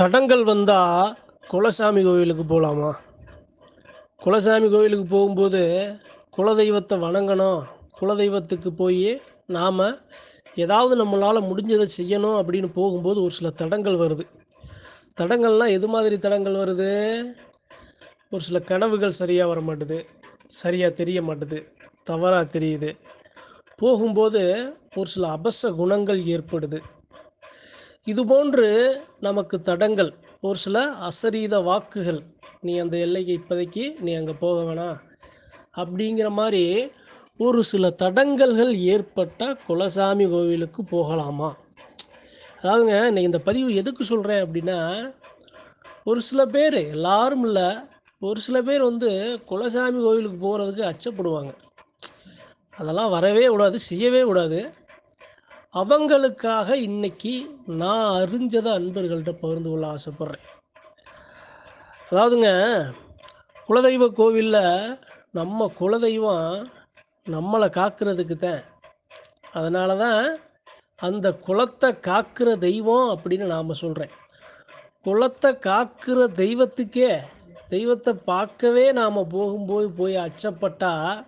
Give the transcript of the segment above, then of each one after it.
தடங்கள் வந்தால் குலசாமி கோவிலுக்கு போகலாமா குலசாமி கோவிலுக்கு போகும்போது குலதெய்வத்தை வணங்கணும் குலதெய்வத்துக்கு போய் நாம் ஏதாவது நம்மளால் முடிஞ்சதை செய்யணும் அப்படின்னு போகும்போது ஒரு சில தடங்கள் வருது தடங்கள்லாம் எது மாதிரி தடங்கள் வருது ஒரு சில கனவுகள் சரியாக வர மாட்டுது சரியாக தெரிய மாட்டுது தவறாக தெரியுது போகும்போது ஒரு சில அபச குணங்கள் ஏற்படுது இது போன்று நமக்கு தடங்கள் ஒரு சில அசரீத வாக்குகள் நீ அந்த எல்லைக்கு இப்போதைக்கு நீ அங்கே போக வேணாம் அப்படிங்கிற மாதிரி ஒரு சில தடங்கல்கள் ஏற்பட்டால் குலசாமி கோவிலுக்கு போகலாமா அதாவதுங்க இன்னைக்கு இந்த பதிவு எதுக்கு சொல்கிறேன் அப்படின்னா ஒரு சில பேர் எல்லாரும் இல்லை ஒரு சில பேர் வந்து குலசாமி கோவிலுக்கு போகிறதுக்கு அச்சப்படுவாங்க அதெல்லாம் வரவே விடாது செய்யவே விடாது அவங்களுக்காக இன்னைக்கு நான் அறிஞ்சதை அன்பர்கள்ட்ட பகிர்ந்து கொள்ள ஆசைப்பட்றேன் அதாவதுங்க குலதெய்வ கோவிலில் நம்ம குலதெய்வம் நம்மளை காக்கிறதுக்கு தான் அதனால தான் அந்த குலத்தை காக்கிற தெய்வம் அப்படின்னு நாம் சொல்கிறேன் குலத்தை காக்கிற தெய்வத்துக்கே தெய்வத்தை பார்க்கவே நாம் போகும்போது போய் அச்சப்பட்டால்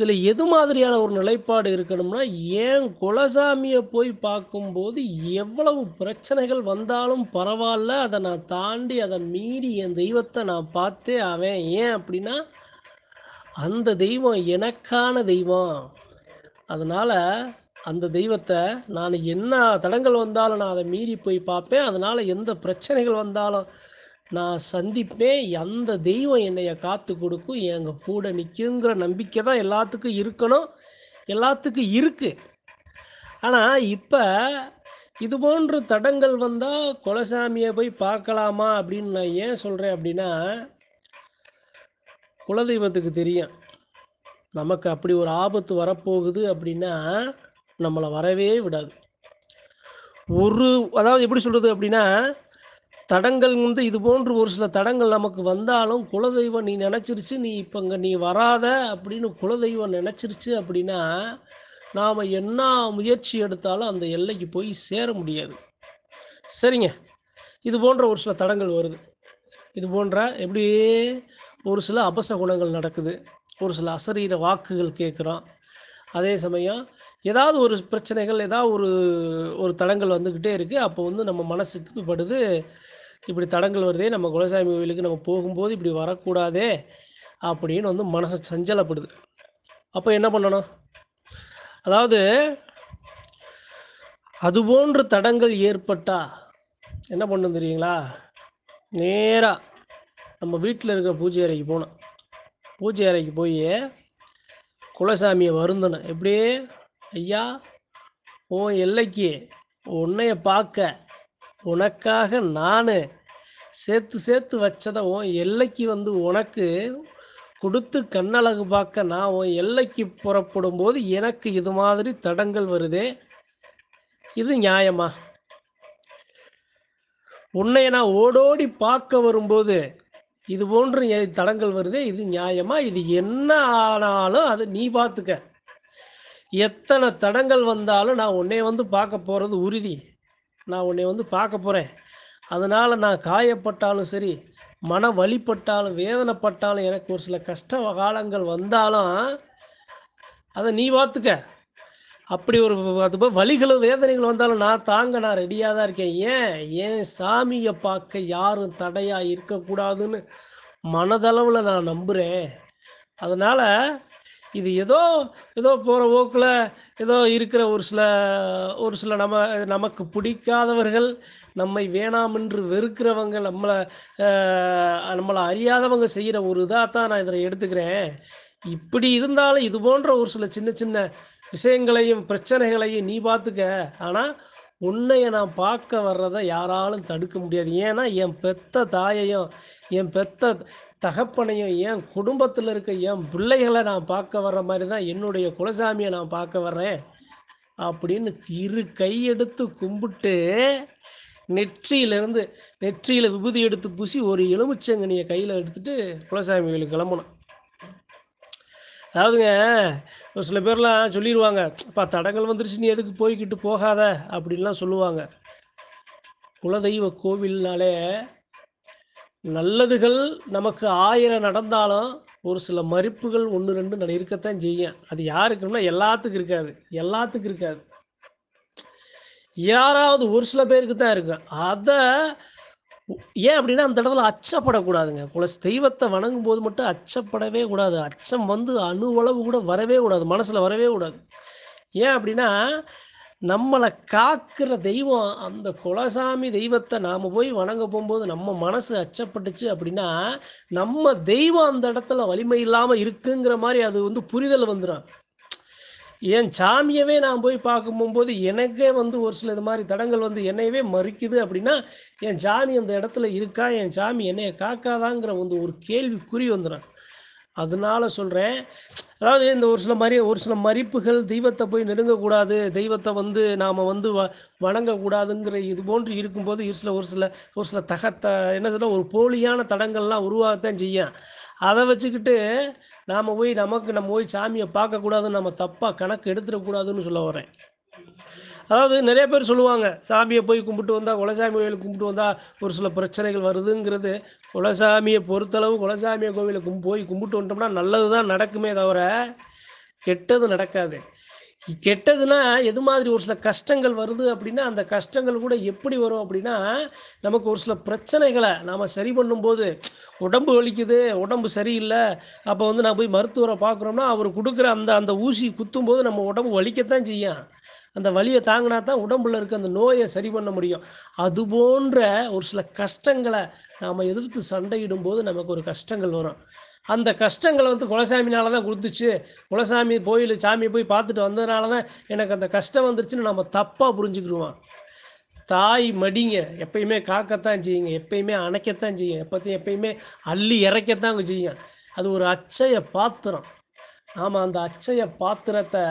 இதில் எது மாதிரியான ஒரு நிலைப்பாடு இருக்கணும்னா ஏன் குலசாமியை போய் பார்க்கும்போது எவ்வளவு பிரச்சனைகள் வந்தாலும் பரவாயில்ல அதை நான் தாண்டி அதை மீறி என் தெய்வத்தை நான் பார்த்தே அவன் ஏன் அப்படின்னா அந்த தெய்வம் எனக்கான தெய்வம் அதனால் அந்த தெய்வத்தை நான் என்ன தடங்கள் வந்தாலும் நான் அதை மீறி போய் பார்ப்பேன் அதனால் எந்த பிரச்சனைகள் வந்தாலும் நான் சந்திப்பேன் அந்த தெய்வம் என்னைய காத்து கொடுக்கும் எங்கள் கூட நிற்குங்கிற நம்பிக்கை தான் எல்லாத்துக்கும் இருக்கணும் எல்லாத்துக்கும் இருக்குது ஆனால் இப்போ இது போன்ற தடங்கள் வந்தால் குலசாமியை போய் பார்க்கலாமா அப்படின்னு நான் ஏன் சொல்கிறேன் அப்படின்னா குலதெய்வத்துக்கு தெரியும் நமக்கு அப்படி ஒரு ஆபத்து வரப்போகுது அப்படின்னா நம்மளை வரவே விடாது ஒரு அதாவது எப்படி சொல்கிறது அப்படின்னா தடங்கள் வந்து இது போன்று ஒரு சில தடங்கள் நமக்கு வந்தாலும் குலதெய்வம் நீ நினச்சிருச்சு நீ இப்போ இங்கே நீ வராத அப்படின்னு குலதெய்வம் நினச்சிருச்சு அப்படின்னா நாம் என்ன முயற்சி எடுத்தாலும் அந்த எல்லைக்கு போய் சேர முடியாது சரிங்க இது போன்ற ஒரு சில தடங்கள் வருது இது போன்ற எப்படி ஒரு சில அபச குணங்கள் நடக்குது ஒரு சில அசரீர வாக்குகள் கேட்குறோம் அதே சமயம் ஏதாவது ஒரு பிரச்சனைகள் ஏதாவது ஒரு ஒரு தடங்கள் வந்துக்கிட்டே இருக்குது அப்போ வந்து நம்ம மனசுக்கு படுது இப்படி தடங்கள் வருதே நம்ம குலசாமி கோவிலுக்கு நம்ம போகும்போது இப்படி வரக்கூடாதே அப்படின்னு வந்து மனசு சஞ்சலப்படுது அப்போ என்ன பண்ணணும் அதாவது அதுபோன்ற தடங்கள் ஏற்பட்டால் என்ன பண்ணணும் தெரியுங்களா நேராக நம்ம வீட்டில் இருக்கிற பூஜை அறைக்கு போனோம் பூஜை அறைக்கு போய் குலசாமியை வருந்தணும் எப்படியே ஐயா உன் எல்லைக்கு உன்னைய பார்க்க உனக்காக நான் சேர்த்து சேர்த்து வச்சதை உன் எல்லைக்கு வந்து உனக்கு கொடுத்து கண்ணழகு பார்க்க நான் உன் எல்லைக்கு புறப்படும் போது எனக்கு இது மாதிரி தடங்கள் வருதே இது நியாயமா உன்னை நான் ஓடோடி பார்க்க வரும்போது இது போன்று தடங்கள் வருதே இது நியாயமா இது என்ன ஆனாலும் அது நீ பார்த்துக்க எத்தனை தடங்கள் வந்தாலும் நான் உன்னை வந்து பார்க்க போகிறது உறுதி நான் உன்னை வந்து பார்க்க போகிறேன் அதனால் நான் காயப்பட்டாலும் சரி மன வழிபட்டாலும் வேதனைப்பட்டாலும் எனக்கு ஒரு சில கஷ்ட காலங்கள் வந்தாலும் அதை நீ பார்த்துக்க அப்படி ஒரு அது போய் வழிகளும் வேதனைகள் வந்தாலும் நான் தாங்க நான் ரெடியாக தான் இருக்கேன் ஏன் ஏன் சாமியை பார்க்க யாரும் தடையாக இருக்கக்கூடாதுன்னு மனதளவில் நான் நம்புகிறேன் அதனால் இது ஏதோ ஏதோ போகிற ஓக்கில் ஏதோ இருக்கிற ஒரு சில ஒரு சில நம்ம நமக்கு பிடிக்காதவர்கள் நம்மை வேணாமென்று வெறுக்கிறவங்க நம்மளை நம்மளை அறியாதவங்க செய்கிற ஒரு இதாக தான் நான் இதில் எடுத்துக்கிறேன் இப்படி இருந்தாலும் இது போன்ற ஒரு சில சின்ன சின்ன விஷயங்களையும் பிரச்சனைகளையும் நீ பார்த்துக்க ஆனால் உன்னைய நான் பார்க்க வர்றதை யாராலும் தடுக்க முடியாது ஏன்னா என் பெத்த தாயையும் என் பெத்த தகப்பனையும் ஏன் குடும்பத்தில் இருக்க என் பிள்ளைகளை நான் பார்க்க வர்ற மாதிரி தான் என்னுடைய குலசாமியை நான் பார்க்க வர்றேன் அப்படின்னு இரு கையெடுத்து கும்பிட்டு நெற்றியிலேருந்து நெற்றியில் விபூதி எடுத்து பூசி ஒரு எலுமிச்சங்கனியை கையில் எடுத்துகிட்டு குலசாமி வீடு கிளம்பணும் அதாவதுங்க ஒரு சில பேர்லாம் சொல்லிடுவாங்க அப்பா தடங்கள் வந்துருச்சு நீ எதுக்கு போய்கிட்டு போகாத அப்படின்லாம் சொல்லுவாங்க குலதெய்வ கோவில்னாலே நல்லதுகள் நமக்கு ஆயிரம் நடந்தாலும் ஒரு சில மறுப்புகள் ஒன்று ரெண்டு இருக்கத்தான் செய்யும் அது யாருக்குன்னா எல்லாத்துக்கும் இருக்காது எல்லாத்துக்கும் இருக்காது யாராவது ஒரு சில பேருக்கு தான் இருக்கும் அதை ஏன் அப்படின்னா அந்த இடத்துல அச்சப்படக்கூடாதுங்க குலஸ் தெய்வத்தை வணங்கும் போது மட்டும் அச்சப்படவே கூடாது அச்சம் வந்து அணுவளவு கூட வரவே கூடாது மனசில் வரவே கூடாது ஏன் அப்படின்னா நம்மளை காக்கிற தெய்வம் அந்த குலசாமி தெய்வத்தை நாம் போய் வணங்க போகும்போது நம்ம மனசு அச்சப்பட்டுச்சு அப்படின்னா நம்ம தெய்வம் அந்த இடத்துல வலிமை இல்லாமல் இருக்குங்கிற மாதிரி அது வந்து புரிதல் வந்துடும் என் சாமியவே நான் போய் பார்க்கும் போகும்போது எனக்கே வந்து ஒரு சில இது மாதிரி தடங்கள் வந்து என்னையவே மறுக்குது அப்படின்னா என் சாமி அந்த இடத்துல இருக்கா என் சாமி என்னைய காக்காதாங்கிற வந்து ஒரு கேள்விக்குறி வந்துடும் அதனால சொல்கிறேன் அதாவது இந்த ஒரு சில மறி ஒரு சில மறிப்புகள் தெய்வத்தை போய் நெருங்கக்கூடாது தெய்வத்தை வந்து நாம் வந்து வ வணங்கக்கூடாதுங்கிற இது போன்று இருக்கும்போது ஒரு சில ஒரு சில ஒரு சில தகத்த என்ன சொல்ல ஒரு போலியான தடங்கள்லாம் உருவாகத்தான் செய்யும் அதை வச்சுக்கிட்டு நாம் போய் நமக்கு நம்ம போய் சாமியை பார்க்கக்கூடாதுன்னு நம்ம தப்பாக கணக்கு எடுத்துடக்கூடாதுன்னு சொல்ல வரேன் அதாவது நிறைய பேர் சொல்லுவாங்க சாமியை போய் கும்பிட்டு வந்தால் குலசாமி கோயிலுக்கு கும்பிட்டு வந்தால் ஒரு சில பிரச்சனைகள் வருதுங்கிறது குலசாமியை பொறுத்தளவு குலசாமியை கோவிலுக்கு போய் கும்பிட்டு வந்துட்டோம்னா நல்லது தான் நடக்குமே தவிர கெட்டது நடக்காது கெட்டதுன்னா எது மாதிரி ஒரு சில கஷ்டங்கள் வருது அப்படின்னா அந்த கஷ்டங்கள் கூட எப்படி வரும் அப்படின்னா நமக்கு ஒரு சில பிரச்சனைகளை நாம் சரி பண்ணும்போது உடம்பு வலிக்குது உடம்பு சரியில்லை அப்போ வந்து நான் போய் மருத்துவரை பார்க்குறோம்னா அவர் கொடுக்குற அந்த அந்த ஊசி குத்தும் போது நம்ம உடம்பு வலிக்கத்தான் செய்யும் அந்த வலியை தாங்கினா தான் உடம்புல இருக்க அந்த நோயை சரி பண்ண முடியும் அது போன்ற ஒரு சில கஷ்டங்களை நாம் எதிர்த்து சண்டையிடும் போது நமக்கு ஒரு கஷ்டங்கள் வரும் அந்த கஷ்டங்களை வந்து குலசாமினால தான் கொடுத்துச்சு குலசாமி கோயில் சாமி போய் பார்த்துட்டு வந்ததுனால தான் எனக்கு அந்த கஷ்டம் வந்துருச்சுன்னு நம்ம தப்பாக புரிஞ்சுக்கிடுவோம் தாய் மடிங்க எப்பயுமே காக்கத்தான் செய்யுங்க எப்பயுமே அணைக்கத்தான் செய்யுங்க எப்பத்தையும் எப்பயுமே அள்ளி இறைக்கத்தான் செய்யுங்க அது ஒரு அச்சய பாத்திரம் நாம் அந்த அச்சய பாத்திரத்தை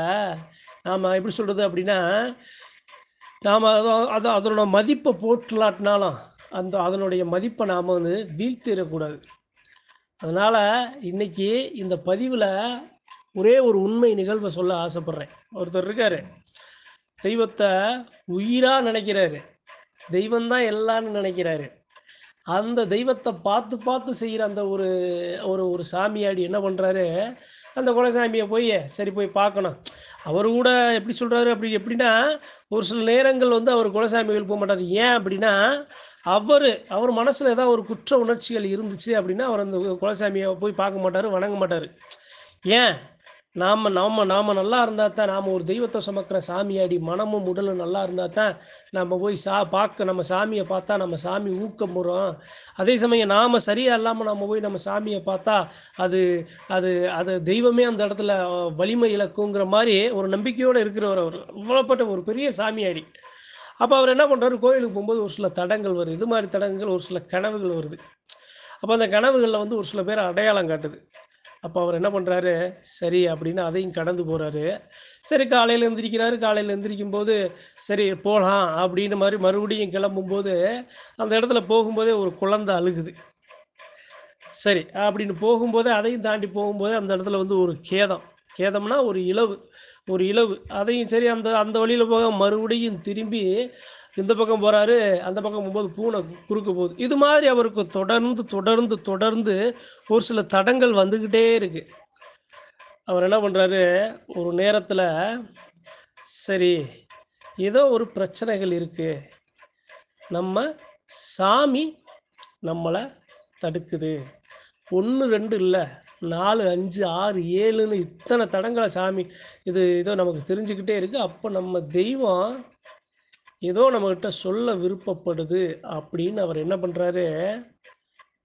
நாம் எப்படி சொல்கிறது அப்படின்னா நாம் அதை அதனோட மதிப்பை போற்றலாட்டினாலும் அந்த அதனுடைய மதிப்பை நாம் வந்து வீழ்த்திடக்கூடாது அதனால் இன்றைக்கி இந்த பதிவில் ஒரே ஒரு உண்மை நிகழ்வை சொல்ல ஆசைப்பட்றேன் ஒருத்தர் இருக்கார் தெய்வத்தை உயிராக நினைக்கிறாரு தெய்வந்தான் எல்லான்னு நினைக்கிறாரு அந்த தெய்வத்தை பார்த்து பார்த்து செய்கிற அந்த ஒரு ஒரு ஒரு சாமியாடி என்ன பண்ணுறாரு அந்த குலசாமியை போய் சரி போய் பார்க்கணும் அவர் கூட எப்படி சொல்கிறாரு அப்படி எப்படின்னா ஒரு சில நேரங்கள் வந்து அவர் குலசாமிகள் போக மாட்டார் ஏன் அப்படின்னா அவர் அவர் மனசில் ஏதாவது ஒரு குற்ற உணர்ச்சிகள் இருந்துச்சு அப்படின்னா அவர் அந்த குலசாமியை போய் பார்க்க மாட்டார் வணங்க மாட்டார் ஏன் நாம் நாம் நாம் நல்லா இருந்தால் தான் நாம் ஒரு தெய்வத்தை சுமக்கிற சாமியாடி மனமும் உடலும் நல்லா இருந்தால் தான் நம்ம போய் சா பார்க்க நம்ம சாமியை பார்த்தா நம்ம சாமி ஊக்கம் போகிறோம் அதே சமயம் நாம் சரியாக இல்லாமல் நம்ம போய் நம்ம சாமியை பார்த்தா அது அது அது தெய்வமே அந்த இடத்துல வலிமை இழக்குங்கிற மாதிரி ஒரு நம்பிக்கையோடு இருக்கிறவர் அவர் இவ்வளோப்பட்ட ஒரு பெரிய சாமியாடி அப்போ அவர் என்ன பண்ணுறாரு கோயிலுக்கு போகும்போது ஒரு சில தடங்கள் வருது இது மாதிரி தடங்கள் ஒரு சில கனவுகள் வருது அப்போ அந்த கனவுகளில் வந்து ஒரு சில பேர் அடையாளம் காட்டுது அப்போ அவர் என்ன பண்ணுறாரு சரி அப்படின்னு அதையும் கடந்து போகிறாரு சரி காலையில் எழுந்திரிக்கிறாரு காலையில் எழுந்திரிக்கும் போது சரி போகலாம் அப்படின்னு மாதிரி மறுபடியும் கிளம்பும்போது அந்த இடத்துல போகும்போதே ஒரு குழந்த அழுகுது சரி அப்படின்னு போகும்போதே அதையும் தாண்டி போகும்போதே அந்த இடத்துல வந்து ஒரு கேதம் கேதம்னா ஒரு இளவு ஒரு இளவு அதையும் சரி அந்த அந்த வழியில் போக மறுபடியும் திரும்பி இந்த பக்கம் போகிறாரு அந்த பக்கம் போகும்போது பூனை குறுக்க போகுது இது மாதிரி அவருக்கு தொடர்ந்து தொடர்ந்து தொடர்ந்து ஒரு சில தடங்கள் வந்துக்கிட்டே இருக்குது அவர் என்ன பண்ணுறாரு ஒரு நேரத்தில் சரி ஏதோ ஒரு பிரச்சனைகள் இருக்குது நம்ம சாமி நம்மளை தடுக்குது ஒன்று ரெண்டு இல்லை நாலு அஞ்சு ஆறு ஏழுன்னு இத்தனை தடங்களை சாமி இது இதோ நமக்கு தெரிஞ்சுக்கிட்டே இருக்குது அப்போ நம்ம தெய்வம் ஏதோ நம்மகிட்ட சொல்ல விருப்பப்படுது அப்படின்னு அவர் என்ன பண்ணுறாரு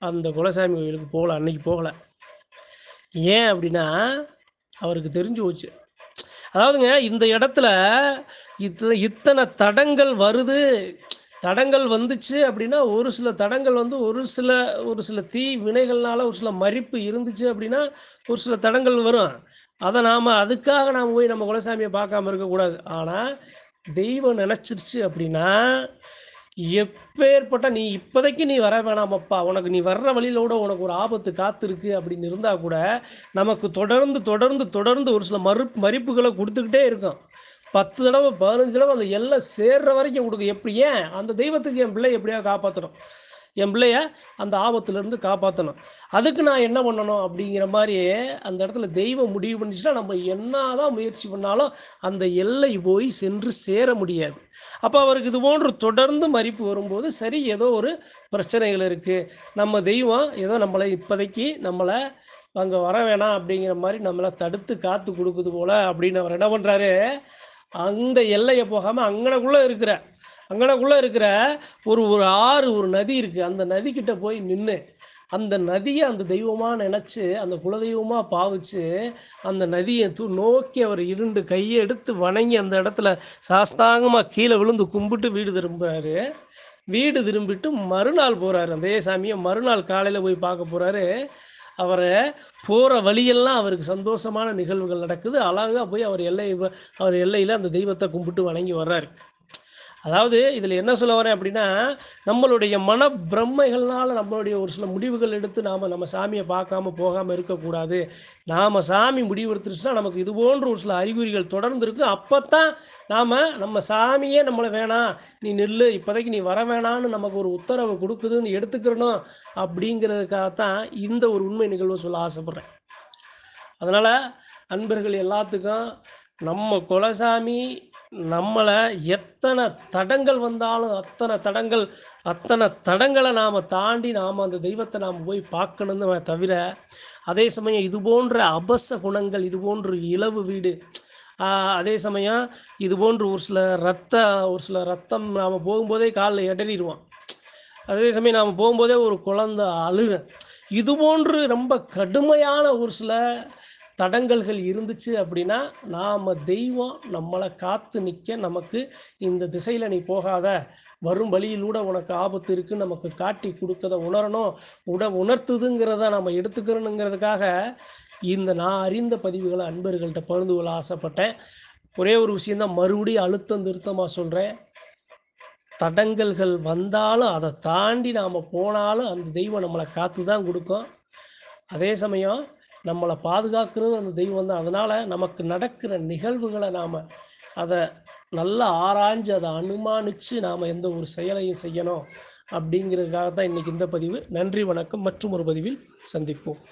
அந்த குலசாமி கோயிலுக்கு போகல அன்னைக்கு போகலை ஏன் அப்படின்னா அவருக்கு தெரிஞ்சு போச்சு அதாவதுங்க இந்த இடத்துல இத்த இத்தனை தடங்கள் வருது தடங்கள் வந்துச்சு அப்படின்னா ஒரு சில தடங்கள் வந்து ஒரு சில ஒரு சில தீ வினைகள்னால ஒரு சில மறிப்பு இருந்துச்சு அப்படின்னா ஒரு சில தடங்கள் வரும் அதை நாம் அதுக்காக நாம் போய் நம்ம குலசாமியை பார்க்காம இருக்கக்கூடாது ஆனால் தெய்வம் நினச்சிருச்சு அப்படின்னா எப்பேற்பட்ட நீ இப்போதைக்கு நீ வர வேணாமப்பா உனக்கு நீ வர்ற வழியிலோட உனக்கு ஒரு ஆபத்து காத்திருக்கு அப்படின்னு இருந்தால் கூட நமக்கு தொடர்ந்து தொடர்ந்து தொடர்ந்து ஒரு சில மறு மறுப்புகளை கொடுத்துக்கிட்டே இருக்கும் பத்து தடவை பதினஞ்சு தடவை அந்த எல்லாம் சேர்ற வரைக்கும் கொடுக்கும் எப்படி ஏன் அந்த தெய்வத்துக்கு என் பிள்ளை எப்படியா காப்பாற்றணும் என் பிள்ளைய அந்த ஆபத்துலேருந்து காப்பாற்றணும் அதுக்கு நான் என்ன பண்ணணும் அப்படிங்கிற மாதிரி அந்த இடத்துல தெய்வம் முடிவு பண்ணிச்சுன்னா நம்ம என்ன தான் முயற்சி பண்ணாலும் அந்த எல்லை போய் சென்று சேர முடியாது அப்போ அவருக்கு இது போன்று தொடர்ந்து மறிப்பு வரும்போது சரி ஏதோ ஒரு பிரச்சனைகள் இருக்குது நம்ம தெய்வம் ஏதோ நம்மளை இப்போதைக்கு நம்மளை அங்கே வர வேணாம் அப்படிங்கிற மாதிரி நம்மளை தடுத்து காத்து கொடுக்குது போல் அப்படின்னு அவர் என்ன பண்ணுறாரு அந்த எல்லையை போகாமல் அங்கனக்குள்ளே இருக்கிற அங்கனக்குள்ளே இருக்கிற ஒரு ஒரு ஆறு ஒரு நதி இருக்குது அந்த நதிக்கிட்ட போய் நின்று அந்த நதியை அந்த தெய்வமாக நினச்சி அந்த குலதெய்வமாக பாவிச்சு அந்த நதியை தூ நோக்கி அவர் இருண்டு கையை எடுத்து வணங்கி அந்த இடத்துல சாஸ்தாங்கமாக கீழே விழுந்து கும்பிட்டு வீடு திரும்புகிறாரு வீடு திரும்பிட்டு மறுநாள் போகிறாரு அந்த சாமியை மறுநாள் காலையில் போய் பார்க்க போகிறாரு அவரை போகிற வழியெல்லாம் அவருக்கு சந்தோஷமான நிகழ்வுகள் நடக்குது அழகாக போய் அவர் எல்லை அவர் எல்லையில் அந்த தெய்வத்தை கும்பிட்டு வணங்கி வர்றாரு அதாவது இதில் என்ன சொல்ல வரேன் அப்படின்னா நம்மளுடைய மன பிரம்மைகள்னால நம்மளுடைய ஒரு சில முடிவுகள் எடுத்து நாம் நம்ம சாமியை பார்க்காம போகாமல் இருக்கக்கூடாது நாம் சாமி முடிவு எடுத்துருச்சுன்னா நமக்கு இது போன்ற ஒரு சில அறிகுறிகள் தொடர்ந்து இருக்கு அப்போ தான் நாம் நம்ம சாமியே நம்மளை வேணாம் நீ நெல் இப்போதைக்கு நீ வர வேணான்னு நமக்கு ஒரு உத்தரவு கொடுக்குதுன்னு எடுத்துக்கிறணும் அப்படிங்கிறதுக்காகத்தான் இந்த ஒரு உண்மை நிகழ்வு சொல்ல ஆசைப்பட்றேன் அதனால் அன்பர்கள் எல்லாத்துக்கும் நம்ம குலசாமி நம்மளை எத்தனை தடங்கள் வந்தாலும் அத்தனை தடங்கள் அத்தனை தடங்களை நாம் தாண்டி நாம் அந்த தெய்வத்தை நாம் போய் பார்க்கணும்னு தவிர அதே சமயம் இது போன்ற அபச குணங்கள் இது போன்ற இளவு வீடு அதே சமயம் இது போன்று ஒரு சில ரத்த ஒரு சில ரத்தம் நாம் போகும்போதே காலில் இடறிடுவான் அதே சமயம் நாம் போகும்போதே ஒரு குழந்த அழுக இது போன்று ரொம்ப கடுமையான ஒரு சில தடங்கல்கள் இருந்துச்சு அப்படின்னா நாம் தெய்வம் நம்மளை காத்து நிற்க நமக்கு இந்த திசையில் நீ போகாத வரும் வழியிலூட உனக்கு ஆபத்து இருக்குன்னு நமக்கு காட்டி கொடுக்கத உணரணும் உட உணர்த்துதுங்கிறத நம்ம எடுத்துக்கிறணுங்கிறதுக்காக இந்த நான் அறிந்த பதிவுகளை அன்பர்கள்ட்ட பருந்து கொள்ள ஆசைப்பட்டேன் ஒரே ஒரு விஷயந்தான் மறுபடியும் அழுத்தம் திருத்தமாக சொல்கிறேன் தடங்கல்கள் வந்தாலும் அதை தாண்டி நாம் போனாலும் அந்த தெய்வம் நம்மளை காத்து தான் கொடுக்கும் அதே சமயம் நம்மளை பாதுகாக்கிறது அந்த தெய்வம் தான் அதனால் நமக்கு நடக்கிற நிகழ்வுகளை நாம் அதை நல்லா ஆராய்ஞ்சு அதை அனுமானித்து நாம் எந்த ஒரு செயலையும் செய்யணும் அப்படிங்கிறதுக்காக தான் இன்றைக்கி இந்த பதிவு நன்றி வணக்கம் மற்றும் ஒரு பதிவில் சந்திப்போம்